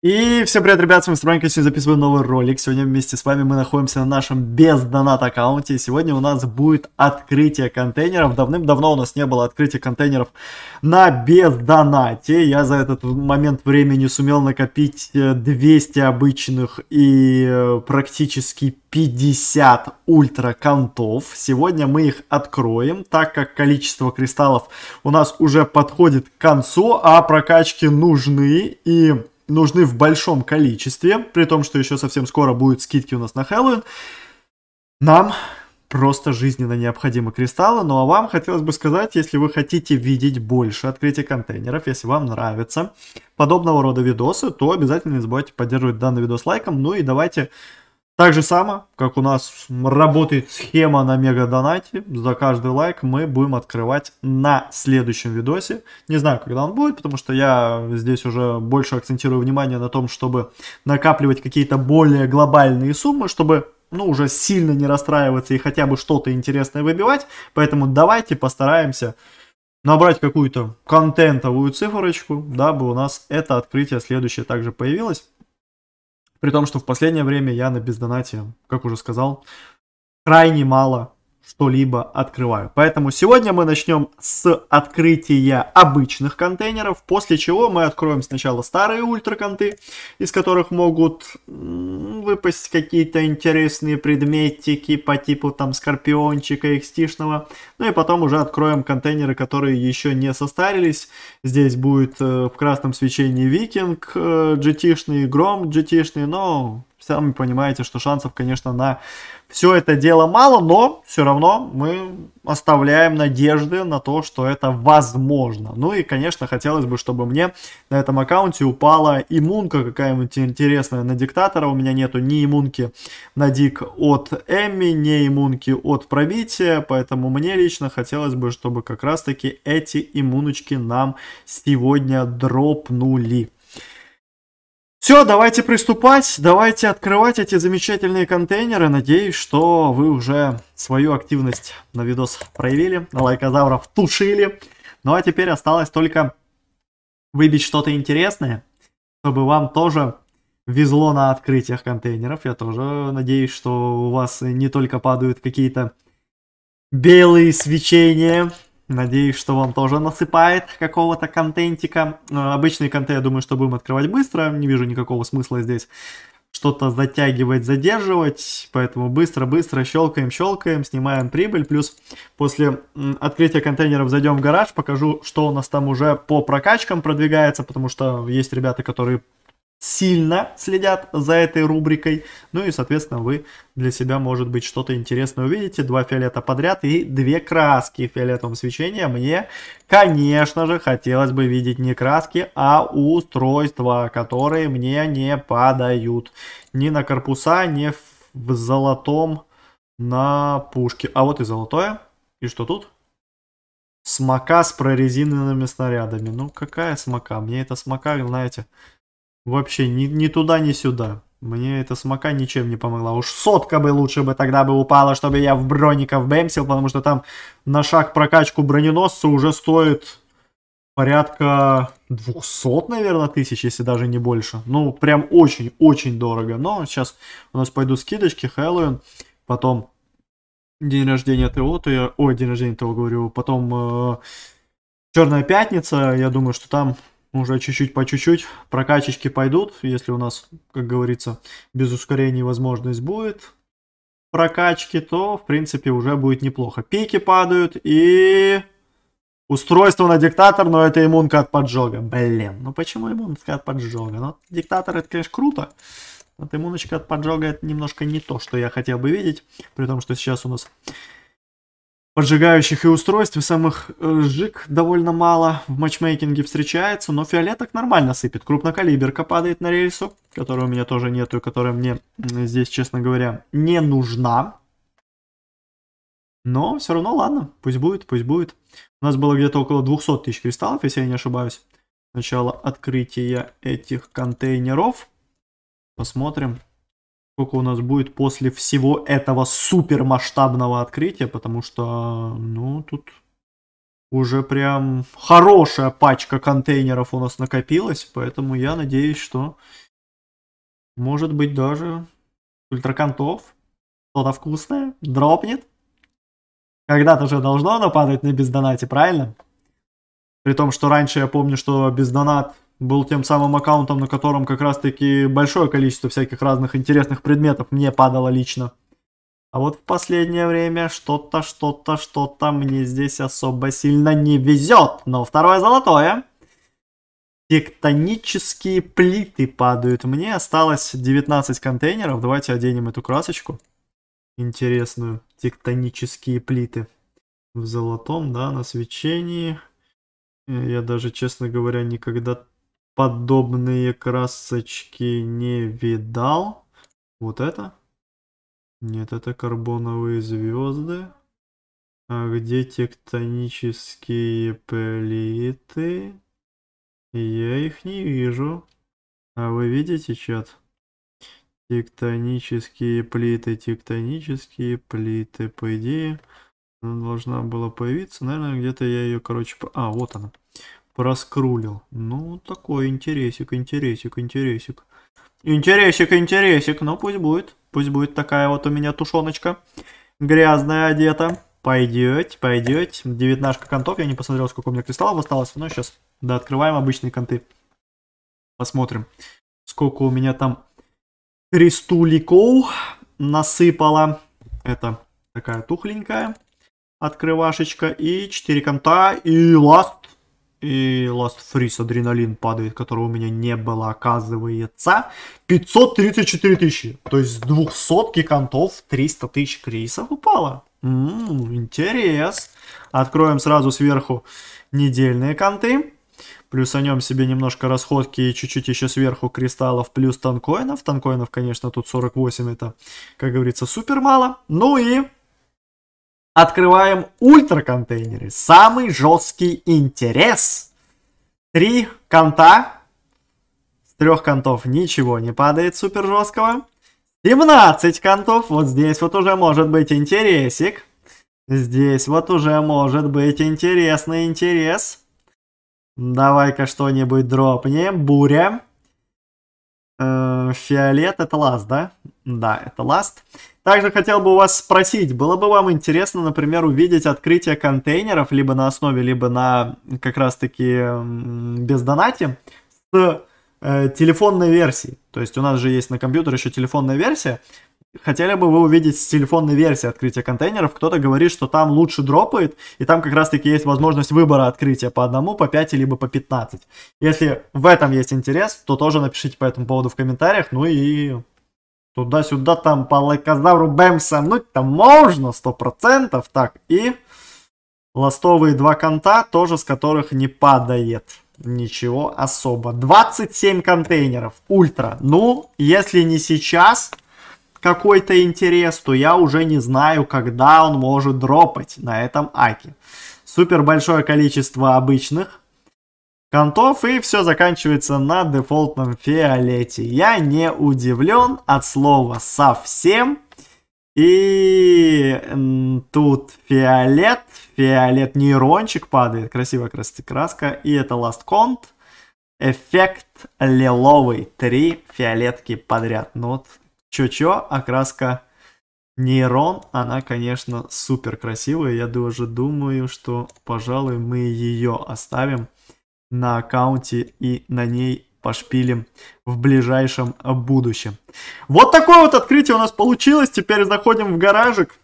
И всем привет, ребят, с вами Стронька, сегодня записываю новый ролик. Сегодня вместе с вами мы находимся на нашем без донат аккаунте. сегодня у нас будет открытие контейнеров. Давным-давно у нас не было открытия контейнеров на без донате. Я за этот момент времени сумел накопить 200 э, обычных и э, практически 50 ультра контов. Сегодня мы их откроем, так как количество кристаллов у нас уже подходит к концу, а прокачки нужны и нужны в большом количестве, при том, что еще совсем скоро будут скидки у нас на Хэллоуин, нам просто жизненно необходимы кристаллы. Ну а вам хотелось бы сказать, если вы хотите видеть больше открытий контейнеров, если вам нравятся подобного рода видосы, то обязательно не забывайте поддерживать данный видос лайком. Ну и давайте так же само, как у нас работает схема на мега донате, за каждый лайк мы будем открывать на следующем видосе. Не знаю, когда он будет, потому что я здесь уже больше акцентирую внимание на том, чтобы накапливать какие-то более глобальные суммы, чтобы ну, уже сильно не расстраиваться и хотя бы что-то интересное выбивать. Поэтому давайте постараемся набрать какую-то контентовую цифрочку, дабы у нас это открытие следующее также появилось. При том, что в последнее время я на бездонате, как уже сказал, крайне мало что-либо открываю. Поэтому сегодня мы начнем с открытия обычных контейнеров, после чего мы откроем сначала старые ультраконты, из которых могут выпасть какие-то интересные предметики по типу там скорпиончика экстишного. Ну и потом уже откроем контейнеры, которые еще не состарились. Здесь будет э, в красном свечении викинг э, GT-шный, гром GT-шный, но сами понимаете, что шансов, конечно, на все это дело мало, но все равно мы оставляем надежды на то, что это возможно. Ну и, конечно, хотелось бы, чтобы мне на этом аккаунте упала иммунка какая-нибудь интересная на диктатора. У меня нету ни иммунки на дик от Эми, ни иммунки от пробития, поэтому мне лично хотелось бы, чтобы как раз-таки эти иммуночки нам сегодня дропнули. Все, давайте приступать, давайте открывать эти замечательные контейнеры. Надеюсь, что вы уже свою активность на видос проявили, лайкозавров тушили. Ну а теперь осталось только выбить что-то интересное, чтобы вам тоже везло на открытиях контейнеров. Я тоже надеюсь, что у вас не только падают какие-то белые свечения, Надеюсь, что вам тоже насыпает какого-то контентика. Э, обычные контент, я думаю, что будем открывать быстро. Не вижу никакого смысла здесь что-то затягивать, задерживать. Поэтому быстро-быстро щелкаем, щелкаем, снимаем прибыль. Плюс после открытия контейнеров зайдем в гараж, покажу, что у нас там уже по прокачкам продвигается, потому что есть ребята, которые сильно следят за этой рубрикой. Ну и, соответственно, вы для себя, может быть, что-то интересное увидите. Два фиолета подряд и две краски Фиолетовым свечением Мне, конечно же, хотелось бы видеть не краски, а устройства, которые мне не подают. Ни на корпуса, ни в золотом на пушке. А вот и золотое. И что тут? Смока с прорезиненными снарядами. Ну, какая смока? Мне это смока, знаете... Вообще, ни, ни туда, ни сюда. Мне эта смока ничем не помогла. Уж сотка бы лучше бы тогда бы упала, чтобы я в броников бэмсил, потому что там на шаг прокачку броненосца уже стоит порядка 200, наверное, тысяч, если даже не больше. Ну, прям очень-очень дорого. Но сейчас у нас пойдут скидочки, Хэллоуин, потом день рождения ТО, то я... Ой, день рождения ТО говорю, потом э, Черная Пятница, я думаю, что там уже чуть-чуть по чуть-чуть прокачечки пойдут, если у нас, как говорится, без ускорений возможность будет прокачки, то, в принципе, уже будет неплохо. Пики падают и... Устройство на диктатор, но это иммунка от поджога. Блин, ну почему иммунка от поджога? Ну, диктатор это, конечно, круто. Вот иммуночка от поджога это немножко не то, что я хотел бы видеть. При том, что сейчас у нас поджигающих и устройств, и самых э, жик довольно мало в матчмейкинге встречается, но фиолеток нормально сыпет. Крупнокалиберка падает на рельсу, которой у меня тоже нету, и которая мне здесь, честно говоря, не нужна. Но все равно ладно, пусть будет, пусть будет. У нас было где-то около 200 тысяч кристаллов, если я не ошибаюсь. Начало открытия этих контейнеров. Посмотрим сколько у нас будет после всего этого супер масштабного открытия, потому что, ну, тут уже прям хорошая пачка контейнеров у нас накопилась, поэтому я надеюсь, что может быть даже ультракантов что-то вкусное дропнет. Когда-то же должно оно падать на бездонате, правильно? При том, что раньше я помню, что бездонат был тем самым аккаунтом, на котором как раз-таки большое количество всяких разных интересных предметов мне падало лично. А вот в последнее время что-то, что-то, что-то мне здесь особо сильно не везет. Но второе золотое. Тектонические плиты падают. Мне осталось 19 контейнеров. Давайте оденем эту красочку. Интересную. Тектонические плиты. В золотом, да, на свечении. Э, я даже, честно говоря, никогда подобные красочки не видал. Вот это? Нет, это карбоновые звезды. А где тектонические плиты? Я их не вижу. А вы видите чат? Тектонические плиты, тектонические плиты, по идее. Она должна была появиться. Наверное, где-то я ее, короче... А, вот она проскрулил. Ну, такой интересик, интересик, интересик. Интересик, интересик, но ну, пусть будет. Пусть будет такая вот у меня тушеночка. Грязная одета. Пойдете, пойдете. Девятнашка контов. Я не посмотрел, сколько у меня кристаллов осталось. Но сейчас да, открываем обычные конты. Посмотрим, сколько у меня там кристуликов насыпало. Это такая тухленькая открывашечка. И 4 конта. И ласт и Last Freeze адреналин падает, которого у меня не было, оказывается, 534 тысячи. То есть с 200 контов 300 тысяч крисов упало. Ммм, интерес. Откроем сразу сверху недельные конты. Плюс о нем себе немножко расходки и чуть-чуть еще сверху кристаллов, плюс танкоинов. Танкоинов, конечно, тут 48, это, как говорится, супер мало. Ну и Открываем ультра контейнеры. Самый жесткий интерес. Три конта. С трех контов ничего не падает супер жесткого. 17 контов. Вот здесь вот уже может быть интересик. Здесь вот уже может быть интересный интерес. Давай-ка что-нибудь дропнем. Буря. Э, фиолет это last, да? Да, это last. Также хотел бы у вас спросить, было бы вам интересно, например, увидеть открытие контейнеров либо на основе, либо на как раз-таки без бездонате с э, телефонной версией. То есть у нас же есть на компьютере еще телефонная версия хотели бы вы увидеть с телефонной версии открытия контейнеров. Кто-то говорит, что там лучше дропает, и там как раз-таки есть возможность выбора открытия по одному, по 5, либо по 15. Если в этом есть интерес, то тоже напишите по этому поводу в комментариях. Ну и туда-сюда там по лайкозавру ну там можно, 100%. Так, и ластовые два конта, тоже с которых не падает ничего особо. 27 контейнеров, ультра. Ну, если не сейчас, какой-то интерес, то я уже не знаю, когда он может дропать на этом аке. Супер большое количество обычных контов, и все заканчивается на дефолтном фиолете. Я не удивлен от слова совсем. И тут фиолет, фиолет нейрончик падает, красивая краска, и это last count. Эффект лиловый, три фиолетки подряд. Ну вот чё-чё, окраска нейрон, она, конечно, супер красивая. Я даже думаю, что, пожалуй, мы ее оставим на аккаунте и на ней пошпилим в ближайшем будущем. Вот такое вот открытие у нас получилось. Теперь заходим в гаражик,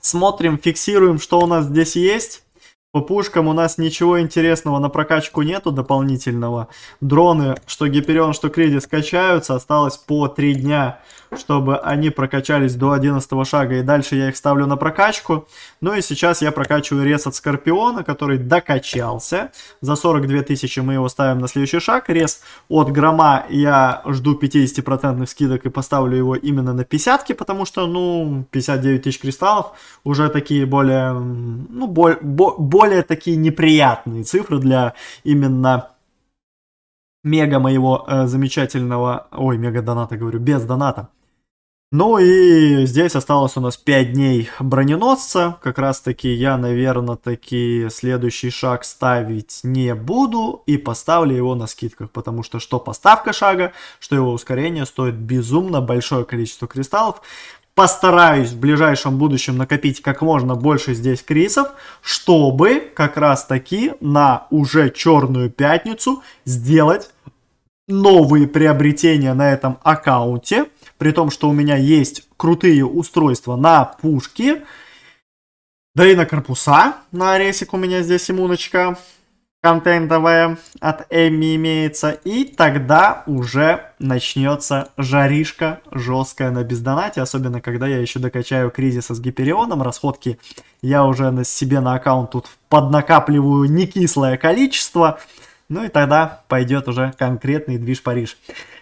смотрим, фиксируем, что у нас здесь есть. По пушкам у нас ничего интересного на прокачку нету дополнительного. Дроны, что Гиперион, что Кредит скачаются. Осталось по 3 дня, чтобы они прокачались до 11 шага. И дальше я их ставлю на прокачку. Ну и сейчас я прокачиваю рез от Скорпиона, который докачался. За 42 тысячи мы его ставим на следующий шаг. Рез от Грома я жду 50% скидок и поставлю его именно на 50 потому что, ну, 59 тысяч кристаллов уже такие более, ну, более, бо более такие неприятные цифры для именно мега моего э, замечательного, ой, мега доната говорю, без доната. Ну и здесь осталось у нас 5 дней броненосца. Как раз таки я, наверное, таки следующий шаг ставить не буду и поставлю его на скидках, потому что что поставка шага, что его ускорение стоит безумно большое количество кристаллов постараюсь в ближайшем будущем накопить как можно больше здесь крисов, чтобы как раз таки на уже черную пятницу сделать новые приобретения на этом аккаунте, при том, что у меня есть крутые устройства на пушки, да и на корпуса, на аресик у меня здесь иммуночка, контентовая от Эми имеется. И тогда уже начнется жаришка жесткая на бездонате, особенно когда я еще докачаю кризиса с Гиперионом, расходки я уже на себе на аккаунт тут поднакапливаю не кислое количество. Ну и тогда пойдет уже конкретный движ Париж.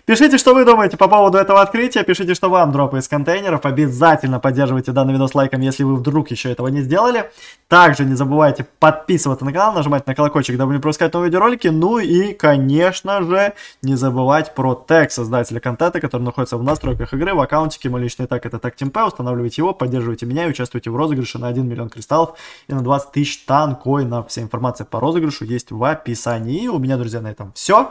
Пишите, что вы думаете по поводу этого открытия, пишите, что вам дропы из контейнеров. Обязательно поддерживайте данный видос лайком, если вы вдруг еще этого не сделали. Также не забывайте подписываться на канал, нажимать на колокольчик, дабы не пропускать новые видеоролики. Ну и, конечно же, не забывать про тег создателя контента, который находится в настройках игры, в аккаунтике. Мой личный так это так Темпе. Устанавливайте его, поддерживайте меня и участвуйте в розыгрыше на 1 миллион кристаллов и на 20 тысяч танкоинов. Вся информация по розыгрышу есть в описании. у меня, друзья, на этом все.